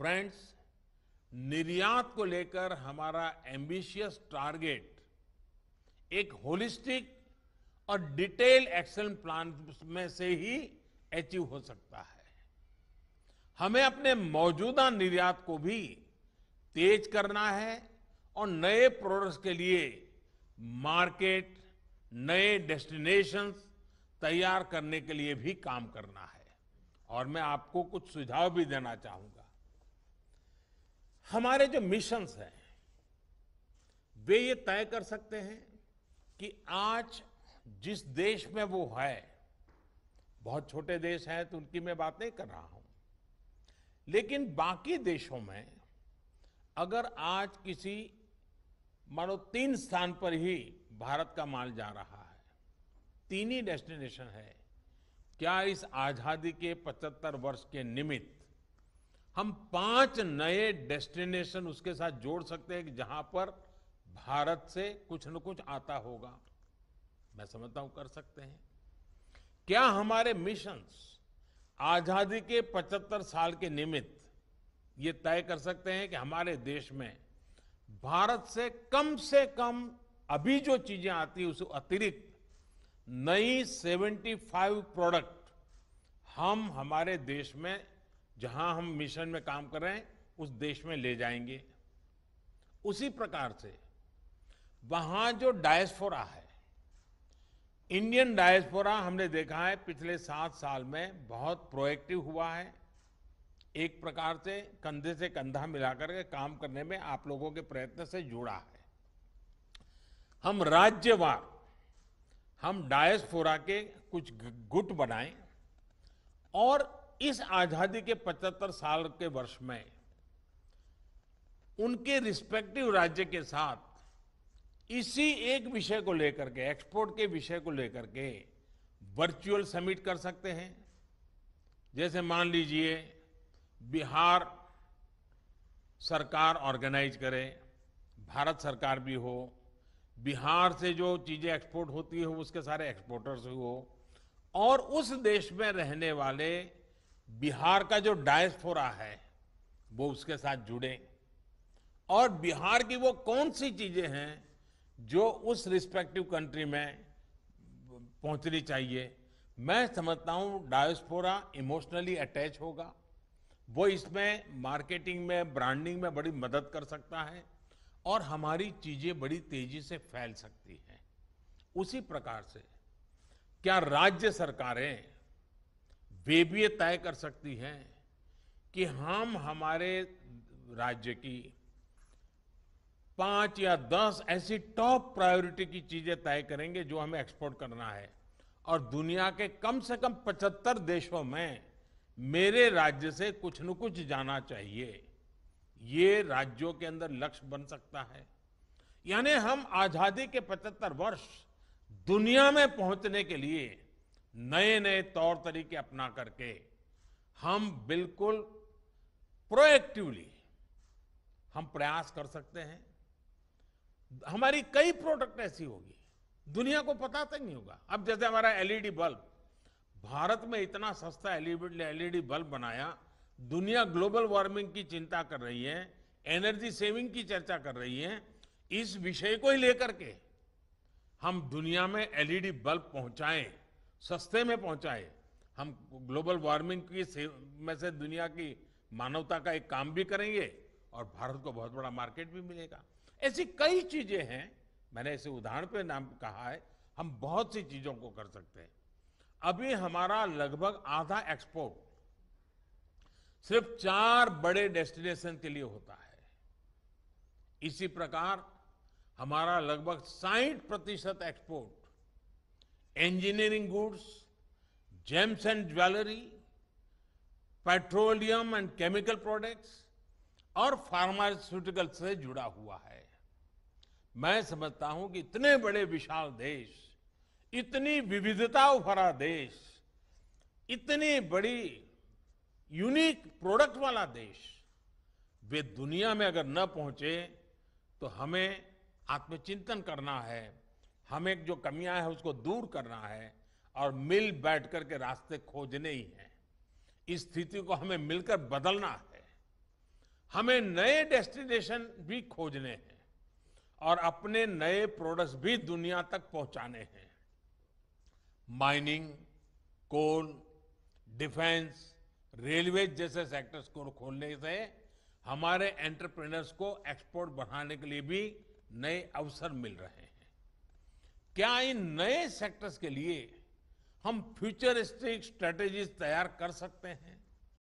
friends निर्यात को लेकर हमारा एम्बिशियस टारगेट एक होलिस्टिक और डिटेल एक्शन प्लान में से ही अचीव हो सकता है हमें अपने मौजूदा निर्यात को भी तेज करना है और नए प्रोडक्ट्स के लिए मार्केट नए डेस्टिनेशंस तैयार करने के लिए भी काम करना है और मैं आपको कुछ सुझाव भी देना चाहूंगा हमारे जो मिशंस हैं वे ये तय कर सकते हैं कि आज जिस देश में वो है बहुत छोटे देश हैं तो उनकी मैं बात नहीं कर रहा हूं लेकिन बाकी देशों में अगर आज किसी मानो तीन स्थान पर ही भारत का माल जा रहा है तीन ही डेस्टिनेशन है क्या इस आज़ादी के 75 वर्ष के निमित्त हम पांच नए डेस्टिनेशन उसके साथ जोड़ सकते हैं कि जहां पर भारत से कुछ न कुछ आता होगा मैं समझता हूं कर सकते हैं क्या हमारे मिशंस आजादी के 75 साल के निमित्त ये तय कर सकते हैं कि हमारे देश में भारत से कम से कम अभी जो चीजें आती है उस अतिरिक्त नई 75 प्रोडक्ट हम हमारे देश में जहां हम मिशन में काम कर रहे हैं उस देश में ले जाएंगे उसी प्रकार से वहां जो डायस्फोरा है इंडियन डायस्फोरा हमने देखा है पिछले सात साल में बहुत प्रोएक्टिव हुआ है एक प्रकार से कंधे से कंधा मिलाकर के काम करने में आप लोगों के प्रयत्न से जुड़ा है हम राज्यवार हम डायस्फोरा के कुछ गुट बनाएं और इस आजादी के 75 साल के वर्ष में उनके रिस्पेक्टिव राज्य के साथ इसी एक विषय को लेकर के एक्सपोर्ट के विषय को लेकर के वर्चुअल समिट कर सकते हैं जैसे मान लीजिए बिहार सरकार ऑर्गेनाइज करे भारत सरकार भी हो बिहार से जो चीज़ें एक्सपोर्ट होती है उसके सारे एक्सपोर्टर्स हो और उस देश में रहने वाले बिहार का जो डायस्फोरा है वो उसके साथ जुड़े और बिहार की वो कौन सी चीजें हैं जो उस रिस्पेक्टिव कंट्री में पहुंचनी चाहिए मैं समझता हूं डायस्फोरा इमोशनली अटैच होगा वो इसमें मार्केटिंग में ब्रांडिंग में बड़ी मदद कर सकता है और हमारी चीजें बड़ी तेजी से फैल सकती हैं उसी प्रकार से क्या राज्य सरकारें वे भी ये तय कर सकती हैं कि हम हमारे राज्य की पांच या दस ऐसी टॉप प्रायोरिटी की चीजें तय करेंगे जो हमें एक्सपोर्ट करना है और दुनिया के कम से कम 75 देशों में मेरे राज्य से कुछ न कुछ जाना चाहिए ये राज्यों के अंदर लक्ष्य बन सकता है यानी हम आजादी के 75 वर्ष दुनिया में पहुंचने के लिए नए नए तौर तरीके अपना करके हम बिल्कुल प्रोएक्टिवली हम प्रयास कर सकते हैं हमारी कई प्रोडक्ट ऐसी होगी दुनिया को पता तक तो नहीं होगा अब जैसे हमारा एलईडी बल्ब e भारत में इतना सस्ता एलईडी बल्ब e e बनाया दुनिया ग्लोबल वार्मिंग की चिंता कर रही है एनर्जी सेविंग की चर्चा कर रही है इस विषय को ही लेकर के हम दुनिया में एलईडी बल्ब पहुंचाएं सस्ते में पहुंचाए हम ग्लोबल वार्मिंग की में से दुनिया की मानवता का एक काम भी करेंगे और भारत को बहुत बड़ा मार्केट भी मिलेगा ऐसी कई चीजें हैं मैंने इसे उदाहरण पे नाम कहा है हम बहुत सी चीजों को कर सकते हैं अभी हमारा लगभग आधा एक्सपोर्ट सिर्फ चार बड़े डेस्टिनेशन के लिए होता है इसी प्रकार हमारा लगभग साठ प्रतिशत export engineering goods, gems and jewelry, petroleum and chemical products और फार्मास्यूटिकल से जुड़ा हुआ है मैं समझता हूं कि इतने बड़े विशाल देश इतनी विविधता भरा देश इतनी बड़ी यूनिक प्रोडक्ट वाला देश वे दुनिया में अगर न पहुंचे तो हमें आत्मचिंतन करना है हमें जो कमियां हैं उसको दूर करना है और मिल बैठ कर के रास्ते खोजने ही हैं इस स्थिति को हमें मिलकर बदलना है हमें नए डेस्टिनेशन भी खोजने हैं और अपने नए प्रोडक्ट्स भी दुनिया तक पहुंचाने हैं माइनिंग कोल डिफेंस रेलवे जैसे सेक्टर्स को खोलने से हमारे एंटरप्रेनर्स को एक्सपोर्ट बढ़ाने के लिए भी नए अवसर मिल रहे हैं क्या इन नए सेक्टर्स के लिए हम फ्यूचरिस्टिक स्ट्रेटेजीज तैयार कर सकते हैं